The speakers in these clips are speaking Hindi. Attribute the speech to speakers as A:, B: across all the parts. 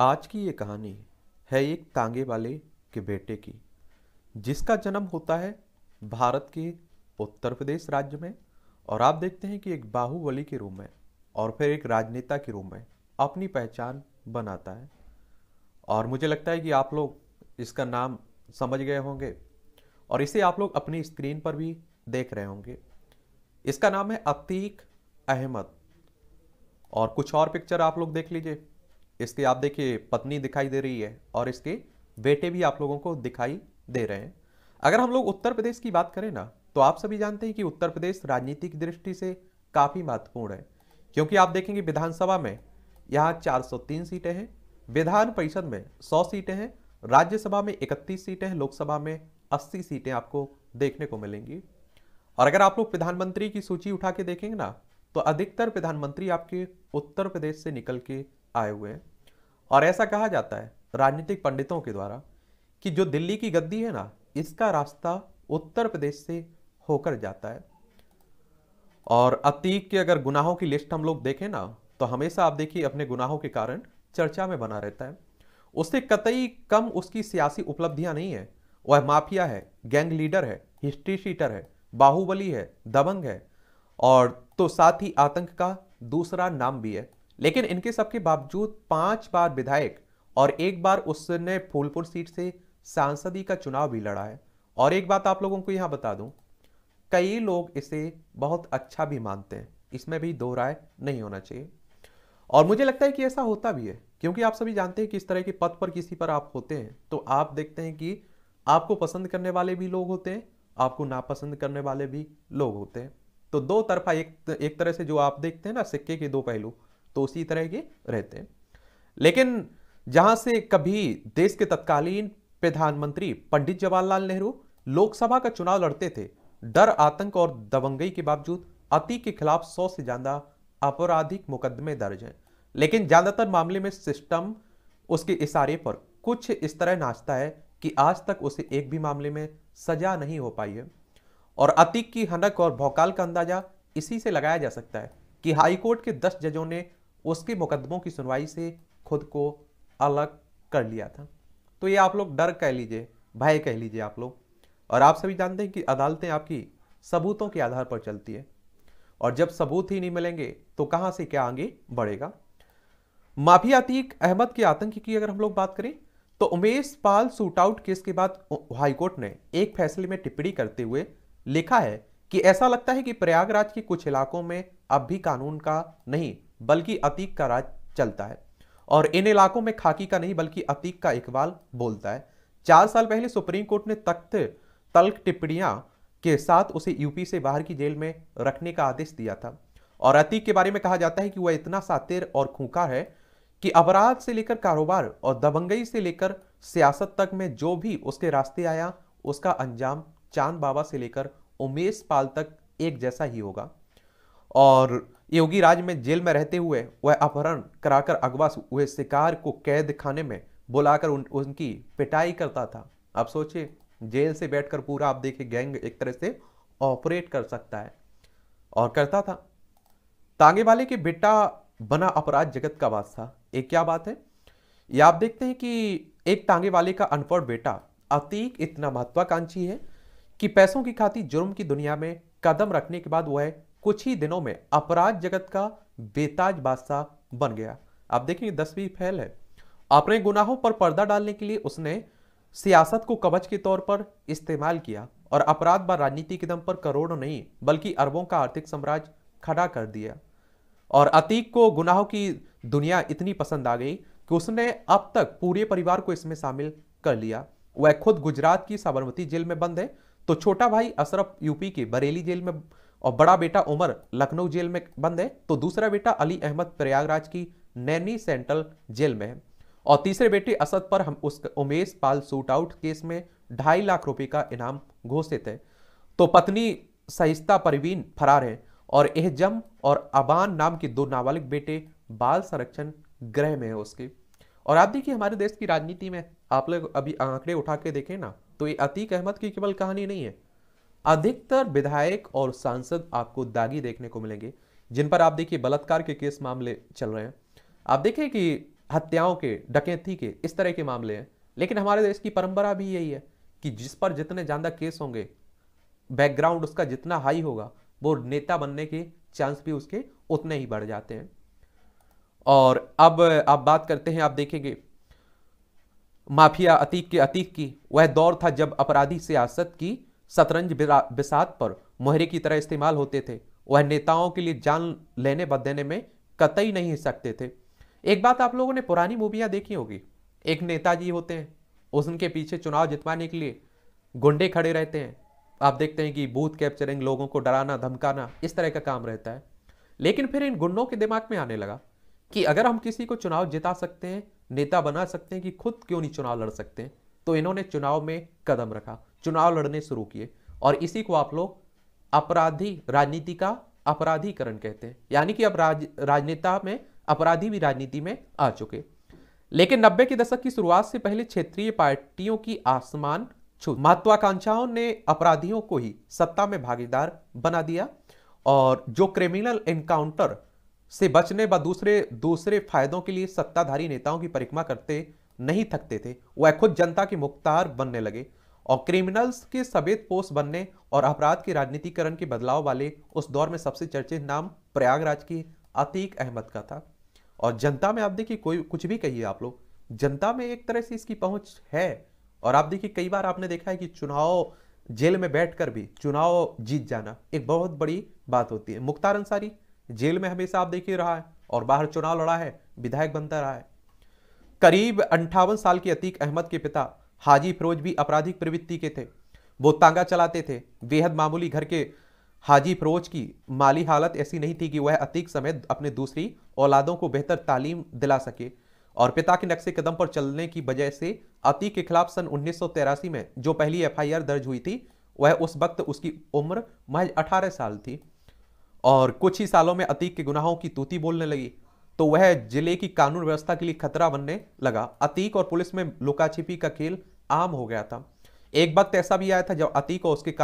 A: आज की ये कहानी है एक तांगे वाले के बेटे की जिसका जन्म होता है भारत के उत्तर प्रदेश राज्य में और आप देखते हैं कि एक बाहुबली के रूम में और फिर एक राजनेता के रूम में अपनी पहचान बनाता है और मुझे लगता है कि आप लोग इसका नाम समझ गए होंगे और इसे आप लोग अपनी स्क्रीन पर भी देख रहे होंगे इसका नाम है अतीक अहमद और कुछ और पिक्चर आप लोग देख लीजिए इसके आप देखिए पत्नी दिखाई दे रही है और इसके बेटे भी आप लोगों को दिखाई दे रहे हैं अगर हम लोग उत्तर प्रदेश की बात करें ना तो आप सभी जानते हैं कि उत्तर प्रदेश राजनीतिक दृष्टि से काफ़ी महत्वपूर्ण है क्योंकि आप देखेंगे विधानसभा में यहाँ 403 सीटें हैं विधान परिषद में 100 सीटें हैं राज्यसभा में 31 सीटें हैं लोकसभा में 80 सीटें आपको देखने को मिलेंगी और अगर आप लोग प्रधानमंत्री की सूची उठा के देखेंगे ना तो अधिकतर प्रधानमंत्री आपके उत्तर प्रदेश से निकल के आए हुए हैं और ऐसा कहा जाता है राजनीतिक पंडितों के द्वारा कि जो दिल्ली की गद्दी है ना इसका रास्ता उत्तर प्रदेश से होकर जाता है और अतीक के अगर गुनाहों की लिस्ट हम लोग देखें ना तो हमेशा आप देखिए अपने गुनाहों के कारण चर्चा में बना रहता है उससे कतई कम उसकी सियासी उपलब्धियां नहीं है वह माफिया है गैंग लीडर है हिस्ट्री शीटर है बाहुबली है दबंग है और तो साथ ही आतंक का दूसरा नाम भी है लेकिन इनके सबके बावजूद पांच बार विधायक और एक बार उसने फूलपुर सीट से सांसदी का चुनाव भी लड़ा है और एक बात आप लोगों को यहां बता दूं कई लोग इसे बहुत अच्छा भी मानते हैं इसमें भी दो राय नहीं होना चाहिए और मुझे लगता है कि ऐसा होता भी है क्योंकि आप सभी जानते हैं कि इस तरह के पद पर किसी पर आप होते हैं तो आप देखते हैं कि आपको पसंद करने वाले भी लोग होते हैं आपको नापसंद करने वाले भी लोग होते हैं तो दो तरफा एक एक तरह से जो आप देखते हैं ना सिक्के के दो पहलू तो उसी तरह के रहते हैं लेकिन जहां से कभी देश के तत्कालीन प्रधानमंत्री पंडित जवाहरलाल नेहरू लोकसभा का चुनाव लड़ते थे डर आतंक और दबंगई के बावजूद अति के खिलाफ सौ से ज्यादा आपराधिक मुकदमे दर्ज हैं लेकिन ज्यादातर मामले में सिस्टम उसके इशारे पर कुछ इस तरह नाचता है कि आज तक उसे एक भी मामले में सजा नहीं हो पाई है और अतीक की हनक और भौकाल का अंदाजा इसी से लगाया जा सकता है कि हाईकोर्ट के दस जजों ने उसके मुकदमों की सुनवाई से खुद को अलग कर लिया था तो ये आप लोग डर कह लीजिए भय कह लीजिए आप लोग और आप सभी जानते हैं कि अदालतें आपकी सबूतों के आधार पर चलती है और जब सबूत ही नहीं मिलेंगे तो कहां से क्या आगे बढ़ेगा माफिया अतीक अहमद के आतंकी की अगर हम लोग बात करें तो Umesh Pal shootout case के बाद हाईकोर्ट ने एक फैसले में टिप्पणी करते हुए लिखा है कि ऐसा लगता है कि प्रयागराज के कुछ इलाकों में अब भी कानून का नहीं बल्कि अतीक का राज चलता है और इन इलाकों में खाकी का नहीं बल्कि अतीक का इकबाल बोलता है चार साल पहले सुप्रीम कोर्ट ने तख्त तल्क टिप्पणियां के साथ उसे यूपी से बाहर की जेल में रखने का आदेश दिया था और अतीक के बारे में कहा जाता है कि वह इतना सातिर और खूंखार है कि अपराध से लेकर कारोबार और दबंगई से लेकर सियासत तक में जो भी उसके रास्ते आया उसका अंजाम चांद बाबा से लेकर उमेश पाल तक एक जैसा ही होगा और योगी राज में जेल में रहते हुए वह अपहरण कराकर अगवा हुए शिकार को कैद खाने में बुलाकर उन, उनकी पिटाई करता था आप सोचिए जेल से बैठकर पूरा आप देखिए गैंग एक तरह से ऑपरेट कर सकता है और करता था तांगे वाले के बेटा बना अपराध जगत का वास था एक क्या बात है ये आप देखते हैं कि एक तांगे वाले का अनपढ़ बेटा अतीक इतना महत्वाकांक्षी है कि पैसों की खाती जुर्म की दुनिया में कदम रखने के बाद वह कुछ ही दिनों में अपराध जगत का बेताज बादशाह बन गया आप देखेंगे दसवीं फैल है अपने गुनाहों पर पर्दा डालने के लिए उसने सियासत को कवच के तौर पर इस्तेमाल किया और अपराध व राजनीति के दम पर करोड़ों नहीं बल्कि अरबों का आर्थिक साम्राज्य खड़ा कर दिया और अतीक को गुनाहों की दुनिया इतनी पसंद आ गई कि उसने अब तक पूरे परिवार को इसमें शामिल कर लिया वह खुद गुजरात की साबरमती जेल में बंद है तो छोटा भाई अशरफ यूपी के बरेली जेल में और बड़ा बेटा उमर लखनऊ जेल में बंद है तो दूसरा बेटा अली अहमद प्रयागराज की नैनी सेंट्रल जेल में है और तीसरे बेटे असद पर हम उस Umesh Pal shootout case में ढाई लाख रुपए का इनाम घोषित है तो पत्नी सहिस्ता परवीन फरार है और एहजम और अबान नाम के दो नाबालिग बेटे बाल संरक्षण गृह में है उसके और आप देखिए हमारे देश की राजनीति में आप लोग अभी आंकड़े उठा के देखें ना तो ये अतीक अहमद की केवल कहानी नहीं है अधिकतर विधायक और सांसद आपको दागी देखने को मिलेंगे जिन पर आप देखिए बलात्कार के केस मामले चल रहे हैं आप देखिए कि हत्याओं के डकैती के इस तरह के मामले हैं लेकिन हमारे देश की परंपरा भी यही है कि जिस पर जितने ज़्यादा केस होंगे बैकग्राउंड उसका जितना हाई होगा वो नेता बनने के चांस भी उसके उतने ही बढ़ जाते हैं और अब आप बात करते हैं आप देखेंगे माफिया अतीक के अतीक की वह दौर था जब अपराधी सियासत की शतरंज बिसात पर मोहरे की तरह इस्तेमाल होते थे वह नेताओं के लिए जान लेने व देने में कतई नहीं सकते थे एक बात आप लोगों ने पुरानी मूवियाँ देखी होगी एक नेताजी होते हैं उनके पीछे चुनाव जितवाने के लिए गुंडे खड़े रहते हैं आप देखते हैं कि बूथ कैप्चरिंग लोगों को डराना धमकाना इस तरह का काम रहता है लेकिन फिर इन गुंडों के दिमाग में आने लगा कि अगर हम किसी को चुनाव जिता सकते हैं नेता बना सकते हैं कि खुद क्यों नहीं चुनाव लड़ सकते हैं तो इन्होंने चुनाव में कदम रखा चुनाव लड़ने शुरू किए और इसी को आप लोग अपराधी राजनीति का अपराधीकरण कहते हैं यानी कि अब राज राजनेता में अपराधी भी राजनीति में आ चुके लेकिन नब्बे के दशक की शुरुआत से पहले क्षेत्रीय पार्टियों की आसमान छू महत्वाकांक्षाओं ने अपराधियों को ही सत्ता में भागीदार बना दिया और जो क्रिमिनल एनकाउंटर से बचने व दूसरे दूसरे फायदों के लिए सत्ताधारी नेताओं की परिक्रमा करते नहीं थकते थे वह खुद जनता के मुख्तार बनने लगे और क्रिमिनल्स के सफेद पोस्ट बनने और अपराध के राजनीतिकरण के बदलाव वाले उस दौर में सबसे चर्चित नाम प्रयागराज की अतीक अहमद का था और जनता में आप देखिए कोई कुछ भी कहिए आप लोग जनता में एक तरह से इसकी पहुंच है और आप देखिए कई बार आपने देखा है कि चुनाव जेल में बैठकर भी चुनाव जीत जाना एक बहुत बड़ी बात होती है मुख्तार अंसारी जेल में हमेशा आप देखिए रहा है और बाहर चुनाव लड़ा है विधायक बनता रहा है करीब अंठावन साल के अतीक अहमद के पिता हाजी फिरोज भी आपराधिक प्रवृत्ति के थे वो तांगा चलाते थे बेहद मामूली घर के हाजी फिरोज की माली हालत ऐसी नहीं थी कि वह अतीक समय अपने दूसरी औलादों को बेहतर तालीम दिला सके और पिता के नक्शे कदम पर चलने की वजह से अतीक के खिलाफ सन उन्नीस में जो पहली एफआईआर दर्ज हुई थी वह उस वक्त उसकी उम्र महज 18 साल थी और कुछ ही सालों में अतीक के गुनाहों की तूती बोलने लगी तो वह जिले की कानून व्यवस्था के लिए खतरा बनने लगा अतीक और पुलिस में लुकाछिपी का खेल आम हो गया था एक वक्त ऐसा भी आया था जब अतीक और उसके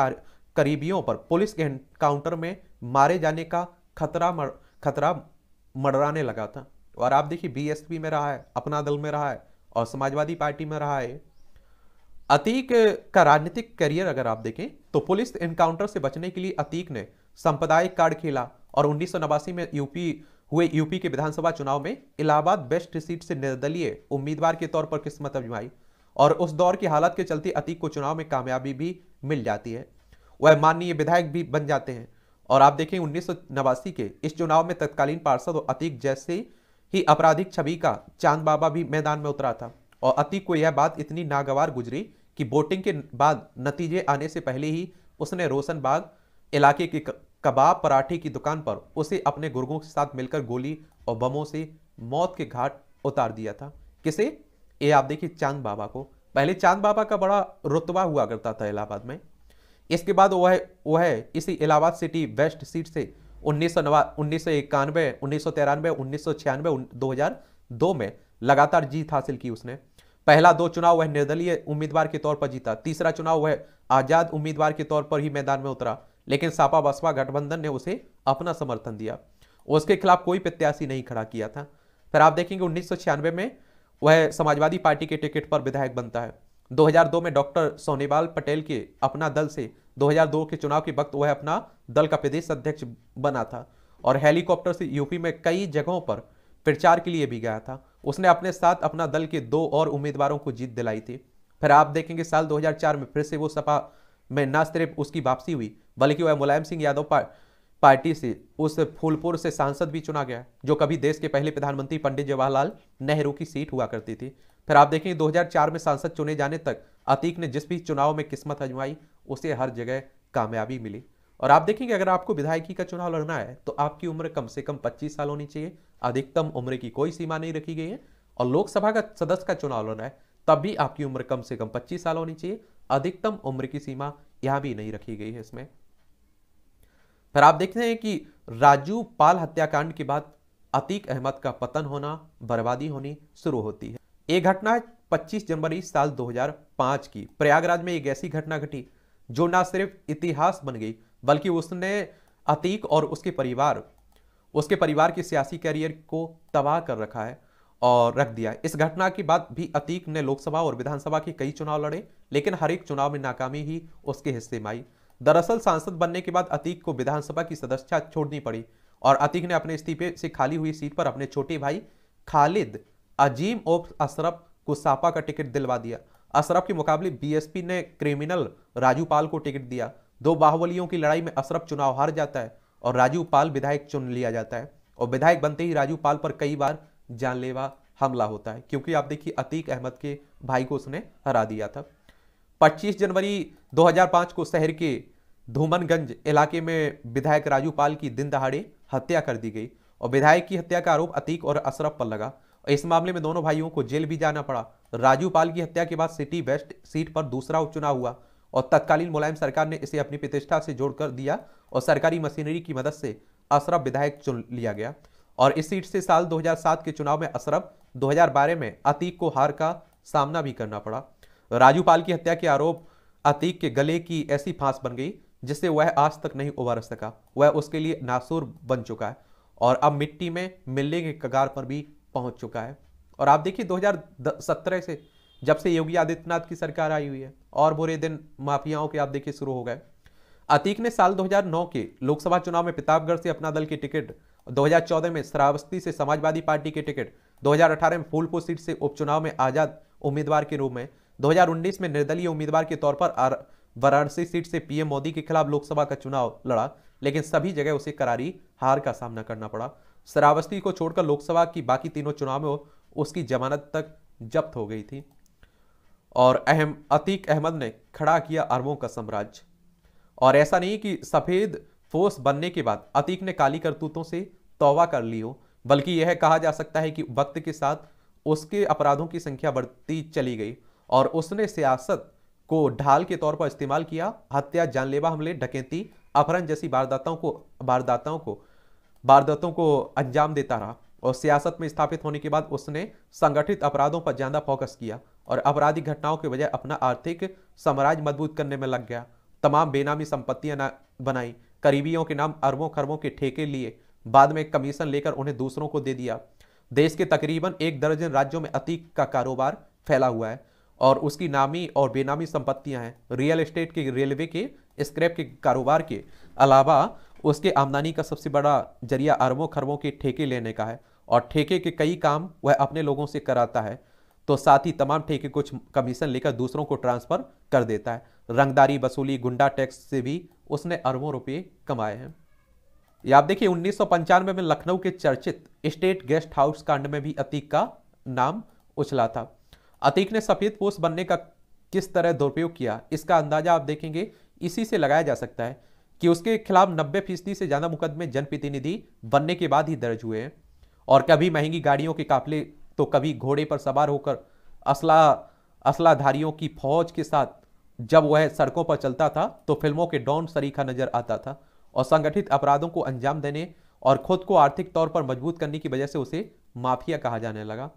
A: करीबियों पर पुलिस के एनकाउंटर में मारे जाने का खतरा मर, खतरा मडराने लगा था और आप देखिए बीएसपी में रहा है अपना दल में रहा है और समाजवादी पार्टी में रहा है अतीक का राजनीतिक करियर अगर आप देखें तो पुलिस एनकाउंटर से बचने के लिए अतीक ने सांप्रदायिक कार्ड खेला और उन्नीस में यूपी हुए यूपी के विधानसभा चुनाव में इलाहाबाद बेस्ट सीट से निर्दलीय उम्मीदवार के तौर पर किस्मत अजमाई और उस दौर की हालत के चलते अतीक को चुनाव में कामयाबी भी मिल जाती है वह माननीय विधायक भी बन जाते हैं और आप देखें उन्नीस के इस चुनाव में तत्कालीन पार्षद और अतीक जैसे ही आपराधिक छवि का चांद बाबा भी मैदान में उतरा था और अतीक को यह बात इतनी नागवार गुजरी कि वोटिंग के बाद नतीजे आने से पहले ही उसने रोशनबाग इलाके के कबाब पराठे की दुकान पर उसे अपने गुर्गों के साथ मिलकर गोली और बमों से मौत के घाट उतार दिया था किसे ये आप देखिए चांद बाबा को पहले चांद बाबा का बड़ा रुतबा हुआ करता था इलाहाबाद में इसके बाद वह वह इसी इलाहाबाद सिटी वेस्ट सीट से उन्नीस सौ नवा उन्नीस सौ इक्यानवे उन्नीस सौ तिरानवे उन्नीस सौ छियानवे दो हजार दो में लगातार जीत हासिल की उसने पहला दो चुनाव वह निर्दलीय उम्मीदवार के तौर पर जीता तीसरा चुनाव वह आज़ाद उम्मीदवार के तौर पर ही मैदान में उतरा लेकिन सापा बसपा गठबंधन ने उसे अपना समर्थन दिया उसके खिलाफ कोई प्रत्याशी नहीं खड़ा किया था फिर आप देखेंगे उन्नीस में वह समाजवादी पार्टी के टिकट पर विधायक बनता है 2002 में डॉक्टर सोनीवाल पटेल के अपना दल से 2002 के चुनाव के वक्त वह अपना दल का प्रदेश अध्यक्ष बना था और हेलीकॉप्टर से यूपी में कई जगहों पर प्रचार के लिए भी गया था उसने अपने साथ अपना दल के दो और उम्मीदवारों को जीत दिलाई थी फिर आप देखेंगे साल 2004 में फिर से वो सपा में न सिर्फ उसकी वापसी हुई बल्कि वह मुलायम सिंह यादव पार पार्टी से उस फूलपुर से सांसद भी चुना गया जो कभी देश के पहले प्रधानमंत्री पंडित जवाहरलाल नेहरू की सीट हुआ करती थी फिर आप देखेंगे 2004 में सांसद चुने जाने तक अतीक ने जिस भी चुनाव में किस्मत अजमाई उसे हर जगह कामयाबी मिली और आप देखेंगे अगर आपको विधायकी का चुनाव लड़ना है तो आपकी उम्र कम से कम 25 साल होनी चाहिए अधिकतम उम्र की कोई सीमा नहीं रखी गई है और लोकसभा का सदस्य का चुनाव लड़ना है तब भी आपकी उम्र कम से कम 25 साल होनी चाहिए अधिकतम उम्र की सीमा यहाँ भी नहीं रखी गई है इसमें फिर आप देखते हैं कि राजू पाल हत्याकांड के बाद अतीक अहमद का पतन होना बर्बादी होनी शुरू होती है ये घटना 25 जनवरी साल 2005 की प्रयागराज में एक ऐसी घटना घटी जो ना सिर्फ इतिहास बन गई बल्कि उसने अतीक और उसके परिवार उसके परिवार के सियासी करियर को तबाह कर रखा है और रख दिया इस घटना के बाद भी अतीक ने लोकसभा और विधानसभा के कई चुनाव लड़े लेकिन हर एक चुनाव में नाकामी ही उसके हिस्से में आई दरअसल सांसद बनने के बाद अतीक को विधानसभा की सदस्यता छोड़नी पड़ी और अतीक ने अपने इस्तीफे से खाली हुई सीट पर अपने छोटे भाई खालिद अजीम ओफ अशरफ को सापा का टिकट दिलवा दिया अशरफ के मुकाबले बीएसपी ने क्रिमिनल राजू पाल को टिकट दिया दो बाहुबलियों की लड़ाई में अशरफ चुनाव हार जाता है और राजू पाल विधायक चुन लिया जाता है और विधायक बनते ही राजू पाल पर कई बार जानलेवा हमला होता है क्योंकि आप देखिए अतीक अहमद के भाई को उसने हरा दिया था 25 जनवरी 2005 को शहर के धूमनगंज इलाके में विधायक राजू पाल की दिन दहाड़े हत्या कर दी गई और विधायक की हत्या का आरोप अतीक और अशरफ पर लगा और इस मामले में दोनों भाइयों को जेल भी जाना पड़ा राजू पाल की हत्या के बाद सिटी वेस्ट सीट पर दूसरा उपचुनाव हुआ और तत्कालीन मुलायम सरकार ने इसे अपनी प्रतिष्ठा से जोड़कर दिया और सरकारी मशीनरी की मदद से अशरफ विधायक चुन लिया गया और इस सीट से साल 2007 के चुनाव में अशरफ 2012 में अतीक को हार का सामना भी करना पड़ा राजू पाल की हत्या के आरोप अतीक के गले की ऐसी फांस बन गई जिससे वह आज तक नहीं उबर सका वह उसके लिए नासूर बन चुका है और अब मिट्टी में मिलने के कगार पर भी पहुंच चुका है और आप देखिए 2017 से जब से योगी आदित्यनाथ की सरकार आई हुई है और बुरे दिन माफियाओं के आप देखिए शुरू हो गए अतीक ने साल 2009 के लोकसभा चुनाव में प्रतापगढ़ से अपना दल की टिकट 2014 में श्रावस्ती से समाजवादी पार्टी के टिकट 2018 में फूलपुर सीट से उपचुनाव में आजाद उम्मीदवार के रूप में 2019 में निर्दलीय उम्मीदवार के तौर पर वाराणसी सीट से पीएम मोदी के खिलाफ लोकसभा का चुनाव लड़ा लेकिन सभी जगह उसे करारी हार का सामना करना पड़ा श्रावस्ती को छोड़कर लोकसभा की बाकी तीनों चुनाव में उसकी जमानत तक जब्त हो गई थी और अहम अतीक अहमद ने खड़ा किया अरबों का साम्राज्य और ऐसा नहीं कि सफ़ेद फोर्स बनने के बाद अतीक ने काली करतूतों से तोवा कर ली हो बल्कि यह कहा जा सकता है कि वक्त के साथ उसके अपराधों की संख्या बढ़ती चली गई और उसने सियासत को ढाल के तौर पर इस्तेमाल किया हत्या जानलेवा हमले डकैती अपहरण जैसी वारदाताओं को वारदाताओं को वारदातों को अंजाम देता रहा और सियासत में स्थापित होने के बाद उसने संगठित अपराधों पर ज़्यादा फोकस किया और आपराधिक घटनाओं के बजाय अपना आर्थिक साम्राज्य मजबूत करने में लग गया तमाम बेनामी संपत्तियां बनाई करीबियों के नाम अरबों खरबों के ठेके लिए बाद में कमीशन लेकर उन्हें दूसरों को दे दिया देश के तकरीबन एक दर्जन राज्यों में अतीक का कारोबार फैला हुआ है और उसकी नामी और बेनामी संपत्तियां हैं रियल एस्टेट के रेलवे के स्क्रैप के कारोबार के अलावा उसके आमदनी का सबसे बड़ा जरिया अरबों खरबों के ठेके लेने का है और ठेके के कई काम वह अपने लोगों से कराता है तो साथ ही तमाम ठेके कुछ कमीशन लेकर दूसरों को ट्रांसफ़र कर देता है रंगदारी वसूली गुंडा टैक्स से भी उसने अरबों रुपये कमाए हैं या आप देखिए उन्नीस में लखनऊ के चर्चित स्टेट गेस्ट हाउस कांड में भी अतीक का नाम उछला था अतीक ने सफ़ेद पोस्ट बनने का किस तरह दुरुपयोग किया इसका अंदाजा आप देखेंगे इसी से लगाया जा सकता है कि उसके खिलाफ नब्बे फीसदी से ज़्यादा मुकदमे जनप्रतिनिधि बनने के बाद ही दर्ज हुए हैं और कभी महंगी गाड़ियों के काफिले तो कभी घोड़े पर सवार होकर असला असलाधारियों की फौज के साथ जब वह सड़कों पर चलता था तो फिल्मों के डॉन सरीखा नजर आता था और संगठित अपराधों को अंजाम देने और खुद को आर्थिक तौर पर मजबूत करने की वजह से उसे माफिया कहा जाने लगा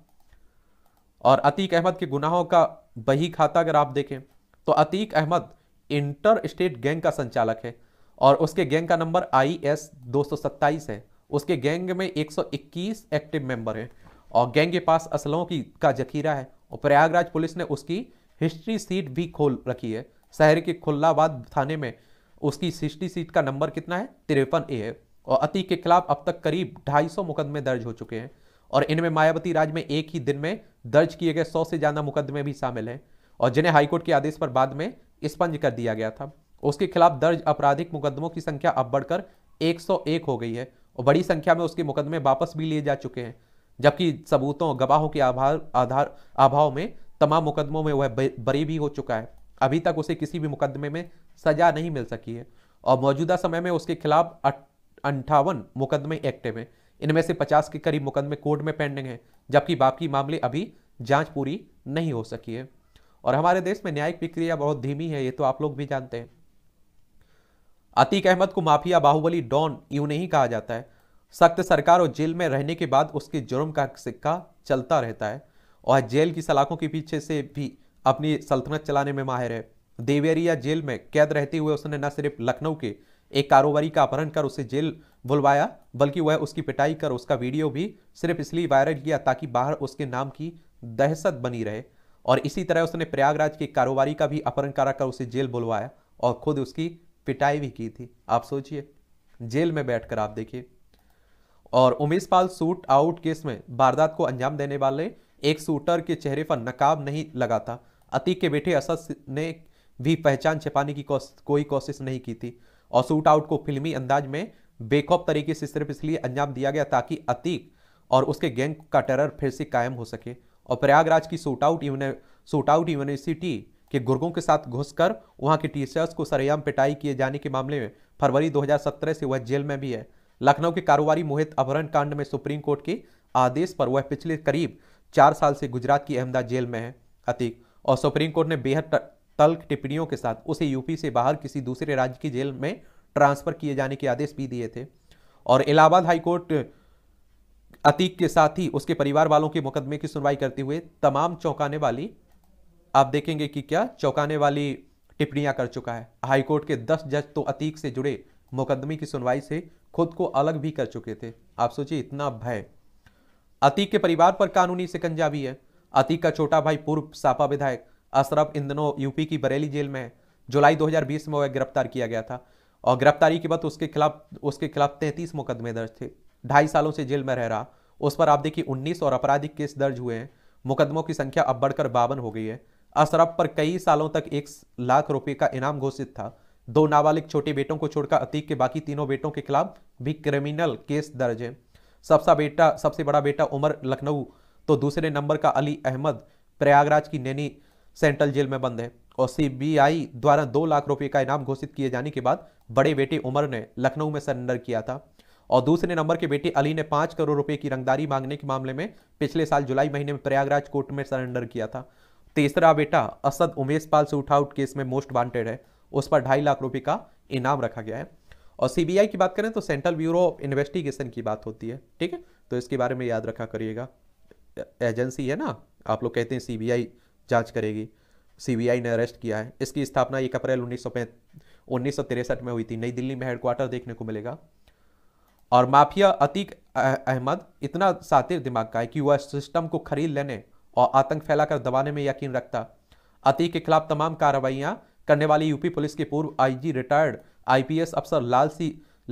A: और अतीक अहमद के गुनाहों का बही खाता अगर आप देखें तो Atiq Ahmed interstate gang का संचालक है और उसके गैंग का नंबर आई एस दो है उसके गैंग में 121 एक्टिव मेंबर हैं और गैंग के पास असलों की का जखीरा है और प्रयागराज पुलिस ने उसकी हिस्ट्री सीट भी खोल रखी है शहर के खुल्लाबाद थाने में उसकी हिस्ट्री सीट का नंबर कितना है तिरपन ए है और अतीक के खिलाफ अब तक करीब 250 मुकदमे दर्ज हो चुके हैं और इनमें मायावती राज में एक ही दिन में दर्ज किए गए सौ से ज्यादा मुकदमे भी शामिल हैं और जिन्हें हाईकोर्ट के आदेश पर बाद में स्पंज कर दिया गया था उसके खिलाफ दर्ज आपराधिक मुकदमों की संख्या अब बढ़कर 101 हो गई है और बड़ी संख्या में उसके मुकदमे वापस भी लिए जा चुके हैं जबकि सबूतों गवाहों के आभार आधार अभाव में तमाम मुकदमों में वह बरी भी हो चुका है अभी तक उसे किसी भी मुकदमे में सजा नहीं मिल सकी है और मौजूदा समय में उसके खिलाफ अंठावन मुकदमे एक्टिव हैं इनमें से 50 के करीब मुकदमे कोर्ट में पेंडिंग हैं जबकि बाकी मामले अभी जांच पूरी नहीं हो सकी है और हमारे देश में न्यायिक प्रक्रिया बहुत धीमी है ये तो आप लोग भी जानते हैं अतीक अहमद को माफिया बाहुबली डॉन यूं नहीं कहा जाता है सख्त सरकार और जेल में रहने के बाद उसके जुर्म का सिक्का चलता रहता है और जेल की सलाखों के पीछे से भी अपनी सल्तनत चलाने में माहिर है देवेरिया जेल में कैद रहते हुए उसने न सिर्फ लखनऊ के एक कारोबारी का अपहरण कर उसे जेल बुलवाया बल्कि वह उसकी पिटाई कर उसका वीडियो भी सिर्फ इसलिए वायरल किया ताकि बाहर उसके नाम की दहशत बनी रहे और इसी तरह उसने प्रयागराज के कारोबारी का भी अपहरण करा कर उसे जेल बुलवाया और खुद उसकी पिटाई भी की थी आप सोचिए जेल में बैठकर आप देखिए और Umesh Pal shootout case में वारदात को अंजाम देने वाले एक सूटर के चेहरे पर नकाब नहीं लगा था अतीक के बेटे असद ने भी पहचान छिपाने की कोई कोशिश नहीं की थी और सूट आउट को फिल्मी अंदाज में बेकऑफ तरीके से सिर्फ इसलिए अंजाम दिया गया ताकि अतीक और उसके गैंग का टेरर फिर से कायम हो सके और प्रयागराज की shootout shootout university के गुर्गों के साथ घुसकर वहां के टीचर्स को सरेआम पिटाई किए जाने के मामले में फरवरी 2017 से वह जेल में भी है लखनऊ के कारोबारी मोहित अपहरण कांड में सुप्रीम कोर्ट के आदेश पर वह पिछले करीब चार साल से गुजरात की अहमदाबाद जेल में है अतीक और सुप्रीम कोर्ट ने बेहद तल्क टिप्पणियों के साथ उसे यूपी से बाहर किसी दूसरे राज्य की जेल में ट्रांसफर किए जाने के आदेश भी दिए थे और इलाहाबाद हाईकोर्ट अतीक के साथ ही उसके परिवार वालों के मुकदमे की सुनवाई करते हुए तमाम चौंकाने वाली आप देखेंगे कि क्या चौंकाने वाली टिप्पणियां कर चुका है हाईकोर्ट के दस जज तो अतीक से जुड़े मुकदमे की सुनवाई से खुद को अलग भी कर चुके थे आप सोचिए इतना भय अतीक के परिवार पर कानूनी सिकंजा भी है अतीक का छोटा भाई पूर्व सापा विधायक अशरफ इन दिनों यूपी की बरेली जेल में है जुलाई 2020 में वह गिरफ्तार किया गया था और गिरफ्तारी के बाद उसके खिलाफ उसके खिलाफ तैंतीस मुकदमे दर्ज थे ढाई सालों से जेल में रह रहा उस पर आप देखिए उन्नीस और आपराधिक केस दर्ज हुए हैं मुकदमों की संख्या अब बढ़कर बावन हो गई है अशरफ पर कई सालों तक एक लाख रुपए का इनाम घोषित था दो नाबालिग छोटे बेटों को छोड़कर अतीक के बाकी तीनों बेटों के खिलाफ भी क्रिमिनल केस दर्ज है सबसे बेटा सबसे बड़ा बेटा उमर लखनऊ तो दूसरे नंबर का अली अहमद प्रयागराज की नैनी सेंट्रल जेल में बंद है और सीबीआई द्वारा दो लाख रुपए का इनाम घोषित किए जाने के बाद बड़े बेटे उमर ने लखनऊ में सरेंडर किया था और दूसरे नंबर के बेटे अली ने पांच करोड़ रुपए की रंगदारी मांगने के मामले में पिछले साल जुलाई महीने में प्रयागराज कोर्ट में सरेंडर किया था तीसरा बेटा असद उमेश पाल से उठाउट केस में मोस्ट वांटेड है उस पर ढाई लाख रुपए का इनाम रखा गया है और सीबीआई की बात करें तो सेंट्रल ब्यूरो ऑफ इन्वेस्टिगेशन की बात होती है ठीक है तो इसके बारे में याद रखा करिएगा एजेंसी है ना आप लोग कहते हैं सीबीआई जांच करेगी सीबीआई ने अरेस्ट किया है इसकी स्थापना एक अप्रैल उन्नीस सौ उन्नीस में हुई थी नई दिल्ली में हेडक्वार्टर देखने को मिलेगा और माफिया अतीक अहमद इतना सातिर दिमाग का है कि वह सिस्टम को खरीद लेने और आतंक फैलाकर दबाने में यकीन रखता अतीक के खिलाफ तमाम कार्रवाइयां करने वाली यूपी पुलिस के पूर्व आईजी रिटायर्ड आईपीएस अफसर लाल सी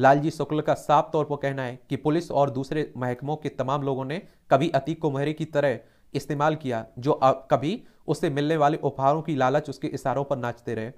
A: लालजी शुक्ल का साफ तौर पर कहना है कि पुलिस और दूसरे महकमों के तमाम लोगों ने कभी अतीक को मोहरे की तरह इस्तेमाल किया जो कभी उससे मिलने वाले उपहारों की लालच उसके इशारों पर नाचते रहे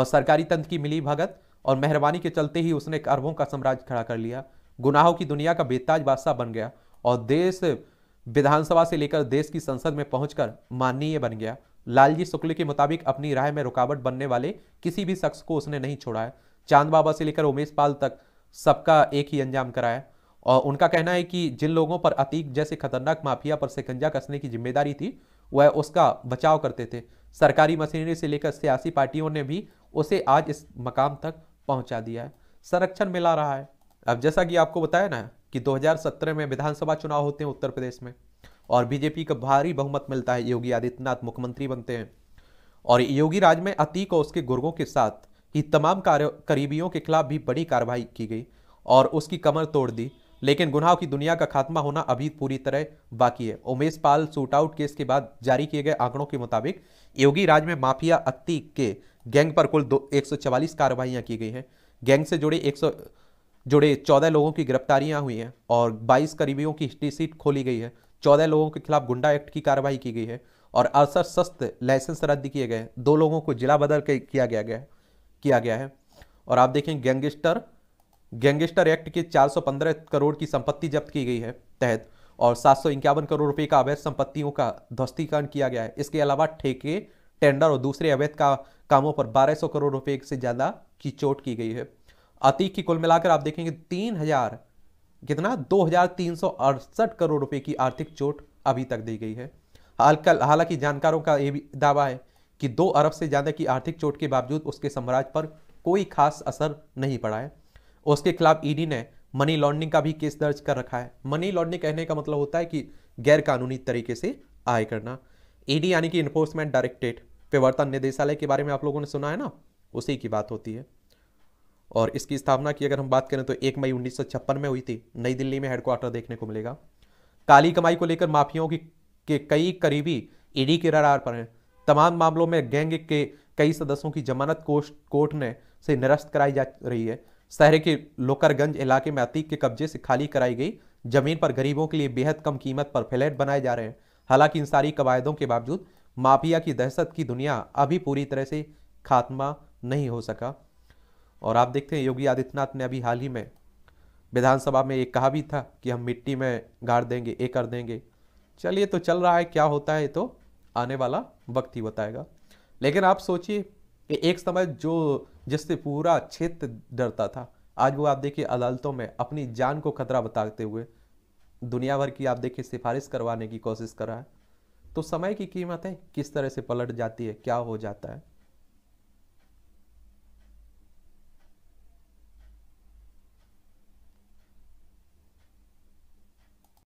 A: और सरकारी तंत्र की मिली भगत और मेहरबानी के चलते ही उसने अरबों का साम्राज्य खड़ा कर लिया गुनाहों की दुनिया का बेताज बादशाह बन गया और देश विधानसभा से लेकर देश की संसद में पहुंचकर माननीय बन गया लालजी शुक्ल के मुताबिक अपनी राय में रुकावट बनने वाले किसी भी शख्स को उसने नहीं छोड़ा है चांद बाबा से लेकर उमेश पाल तक सबका एक ही अंजाम कराया और उनका कहना है कि जिन लोगों पर अतीक जैसे खतरनाक माफिया पर शिकंजा कसने की जिम्मेदारी थी वह उसका बचाव करते थे सरकारी मशीनरी से लेकर सियासी पार्टियों ने भी उसे आज इस मकाम तक पहुंचा दिया है संरक्षण मिला रहा है अब जैसा कि आपको बताया ना कि 2017 में विधानसभा चुनाव होते हैं उत्तर प्रदेश में और बीजेपी का भारी बहुमत मिलता है योगी आदित्यनाथ मुख्यमंत्री बनते हैं और योगी राज में अतीक और उसके गुर्गों के साथ ही तमाम कार्य करीबियों के खिलाफ भी बड़ी कार्रवाई की गई और उसकी कमर तोड़ दी लेकिन गुनाहों की दुनिया का खात्मा होना अभी पूरी तरह बाकी है उमेश पाल आउट केस के बाद जारी किए गए आंकड़ों के मुताबिक योगी राज में माफिया अत्ती के गैंग पर कुल दो एक कार्रवाइयाँ की गई हैं गैंग से जुड़े एक जुड़े चौदह लोगों की गिरफ्तारियां हुई हैं और बाईस करीबियों की हिस्ट्री सीट खोली गई है चौदह लोगों के खिलाफ गुंडा एक्ट की कार्रवाई की गई है और असर सस्त लाइसेंस रद्द किए गए दो लोगों को जिला बदल के किया गया गया किया गया है और आप देखें गैंगस्टर गैंगस्टर एक्ट के 415 करोड़ की संपत्ति जब्त की गई है तहत और सात करोड़ रुपए का अवैध संपत्तियों का ध्वस्तीकरण किया गया है इसके अलावा ठेके टेंडर और दूसरे अवैध का कामों पर 1200 करोड़ रुपए से ज़्यादा की चोट की गई है अतीक की कुल मिलाकर आप देखेंगे तीन हजार कितना दो हजार तीन सौ अड़सठ करोड़ रुपए की आर्थिक चोट अभी तक दी गई है हालांकि जानकारों का ये भी दावा है कि दो अरब से ज़्यादा की आर्थिक चोट के बावजूद उसके साम्राज्य पर कोई खास असर नहीं पड़ा है उसके खिलाफ ईडी e ने मनी लॉन्ड्रिंग का भी केस दर्ज कर रखा है मनी लॉन्ड्रिंग कहने का मतलब होता है कि गैरकानूनी तरीके से आय करना ईडी e यानी कि इन्फोर्समेंट डायरेक्टरेट प्रवर्तन निदेशालय के बारे में आप लोगों ने सुना है ना उसी की बात होती है और इसकी स्थापना की अगर हम बात करें तो एक मई उन्नीस में हुई थी नई दिल्ली में हेडक्वार्टर देखने को मिलेगा काली कमाई को लेकर माफियाओं की के कई करीबी ईडी e के रडार पर हैं तमाम मामलों में गैंग के कई सदस्यों की जमानत कोर्ट ने से निरस्त कराई जा रही है शहर के लोकरगंज इलाके में अतीक के कब्जे से खाली कराई गई जमीन पर गरीबों के लिए बेहद कम कीमत पर फ्लैट बनाए जा रहे हैं हालांकि इन सारी कवायदों के बावजूद माफिया की दहशत की दुनिया अभी पूरी तरह से खात्मा नहीं हो सका और आप देखते हैं योगी आदित्यनाथ ने अभी हाल ही में विधानसभा में एक कहा भी था कि हम मिट्टी में गाड़ देंगे ये कर देंगे चलिए तो चल रहा है क्या होता है तो आने वाला वक्त ही बताएगा लेकिन आप सोचिए कि एक समय जो जिससे पूरा क्षेत्र डरता था आज वो आप देखिए अदालतों में अपनी जान को खतरा बताते हुए दुनिया भर की आप देखिए सिफारिश करवाने की कोशिश कर रहा है तो समय की कीमतें किस तरह से पलट जाती है क्या हो जाता है